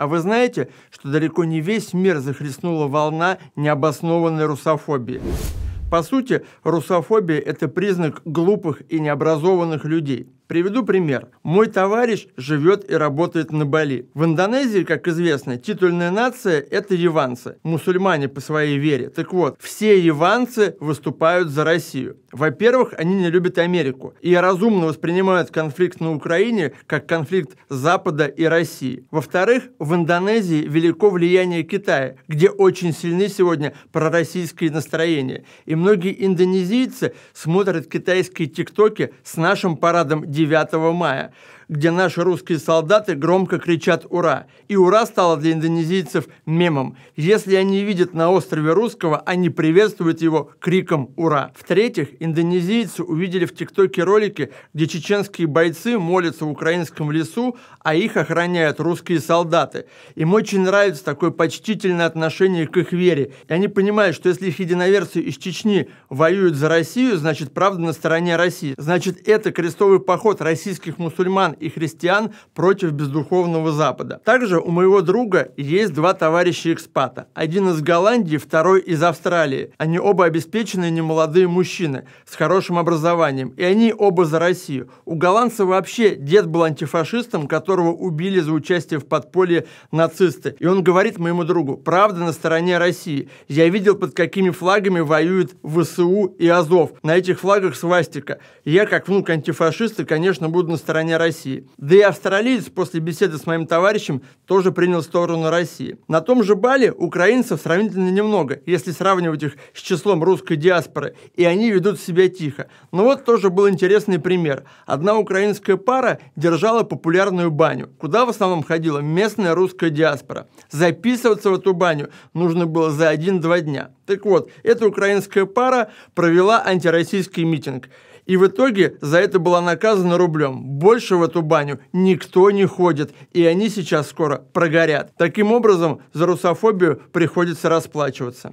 А вы знаете, что далеко не весь мир захлестнула волна необоснованной русофобии? По сути, русофобия – это признак глупых и необразованных людей – Приведу пример. Мой товарищ живет и работает на Бали. В Индонезии, как известно, титульная нация – это яванцы, мусульмане по своей вере. Так вот, все яванцы выступают за Россию. Во-первых, они не любят Америку и разумно воспринимают конфликт на Украине как конфликт Запада и России. Во-вторых, в Индонезии велико влияние Китая, где очень сильны сегодня пророссийские настроения. И многие индонезийцы смотрят китайские тиктоки с нашим парадом 9 мая, где наши русские солдаты громко кричат «Ура!». И «Ура!» стало для индонезийцев мемом. Если они видят на острове русского, они приветствуют его криком «Ура!». В-третьих, индонезийцы увидели в ТикТоке ролики, где чеченские бойцы молятся в украинском лесу, а их охраняют русские солдаты. Им очень нравится такое почтительное отношение к их вере. И они понимают, что если их единоверцы из Чечни воюют за Россию, значит, правда на стороне России. Значит, это крестовый поход поход российских мусульман и христиан против бездуховного Запада. Также у моего друга есть два товарища-экспата. Один из Голландии, второй из Австралии. Они оба обеспеченные немолодые мужчины с хорошим образованием. И они оба за Россию. У голландца вообще дед был антифашистом, которого убили за участие в подполье нацисты. И он говорит моему другу, правда на стороне России. Я видел, под какими флагами воюют ВСУ и Азов. На этих флагах свастика. Я, как внук антифашиста, конечно, конечно, буду на стороне России. Да и австралиец после беседы с моим товарищем тоже принял сторону России. На том же Бали украинцев сравнительно немного, если сравнивать их с числом русской диаспоры, и они ведут себя тихо. Но вот тоже был интересный пример. Одна украинская пара держала популярную баню, куда в основном ходила местная русская диаспора. Записываться в эту баню нужно было за 1-2 дня. Так вот, эта украинская пара провела антироссийский митинг. И в итоге за это была наказана рублем. Больше в эту баню никто не ходит, и они сейчас скоро прогорят. Таким образом, за русофобию приходится расплачиваться.